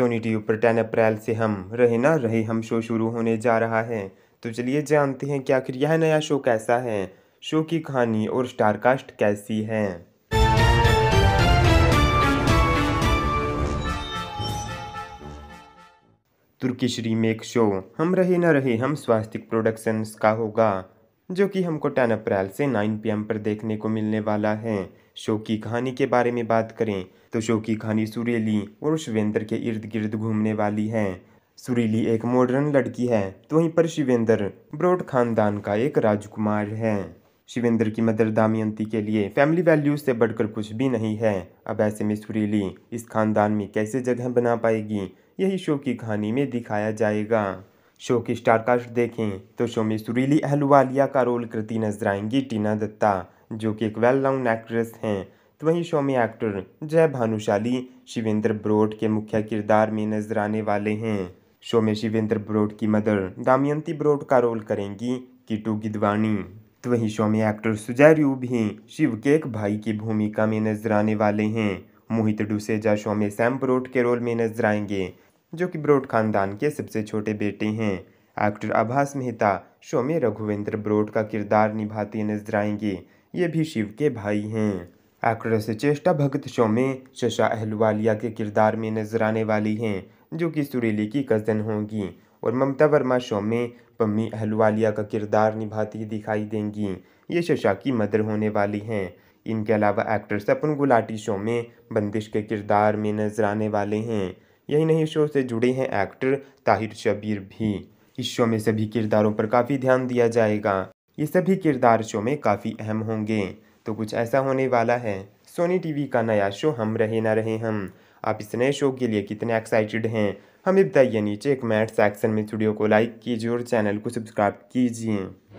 Soni TV पर ten April से हम रहे ना रहे हम शो शुरू होने जा रहा है तो चलिए जानते हैं कि आखिर यह नया शो कैसा है शो की कहानी और स्टारकास्ट कैसी है तुर्किश रीमेक शो हम रहे ना रहे हम स्वास्तिक प्रोडक्शंस का होगा जो कि हमको टेन अप्रैल से नाइन पीएम पर देखने को मिलने वाला है शो की कहानी के बारे में बात करें तो शो की कहानी सुरेली और शिवेंद्र के इर्द गिर्द घूमने वाली है सुरीली एक मॉडर्न लड़की है तो वहीं पर शिवेंद्र ब्रॉड खानदान का एक राजकुमार है शिवेंद्र की मदर दामयंती के लिए फैमिली वैल्यूज से बढ़कर कुछ भी नहीं है अब ऐसे में सुरीली इस खानदान में कैसे जगह बना पाएगी यही शो की कहानी में दिखाया जाएगा शो की स्टारकास्ट देखें तो शो में सुरीली अहलुवालिया का रोल करती नजर आएंगी टीना दत्ता जो कि एक वेल नाउन एक्ट्रेस हैं तो वहीं शो में एक्टर जय भानुशाली शिवेंद्र ब्रोड के मुख्य किरदार में नजर आने वाले हैं शो में शिवेंद्र ब्रोड की मदर दामयंती ब्रोड का रोल करेंगी किटू गिदवानी तो वहीं शो में एक्टर सुजय रू भी शिव के एक भाई की भूमिका में नजर आने वाले हैं मोहित डुसेजा शो में सैम ब्रोड के रोल में नजर आएंगे जो कि ब्रोड खानदान के सबसे छोटे बेटे हैं एक्टर आभास मेहता शो में रघुवेंद्र ब्रोड का किरदार निभाते नजर आएंगे ये भी शिव के भाई हैं एक्टर चेष्टा भगत शो में शशा अहलवालिया के किरदार में नजर आने वाली हैं जो कि सुरीली की कज़न होंगी और ममता वर्मा शो में पम्मी अहलवालिया का किरदार निभाती दिखाई देंगी ये शशा की मदर होने वाली हैं इनके अलावा एक्टर सपन गुलाटी शो में बंदिश के किरदार में नजर आने वाले हैं यही नहीं शो से जुड़े हैं एक्टर ताहिर शबीर भी इस शो में सभी किरदारों पर काफ़ी ध्यान दिया जाएगा ये सभी किरदार शो में काफ़ी अहम होंगे तो कुछ ऐसा होने वाला है सोनी टीवी का नया शो हम रहे ना रहे हम आप इस नए शो के लिए कितने एक्साइटेड हैं हमें बताइए नीचे एक मैट सेक्शन में स्टूडियो को लाइक कीजिए और चैनल को सब्सक्राइब कीजिए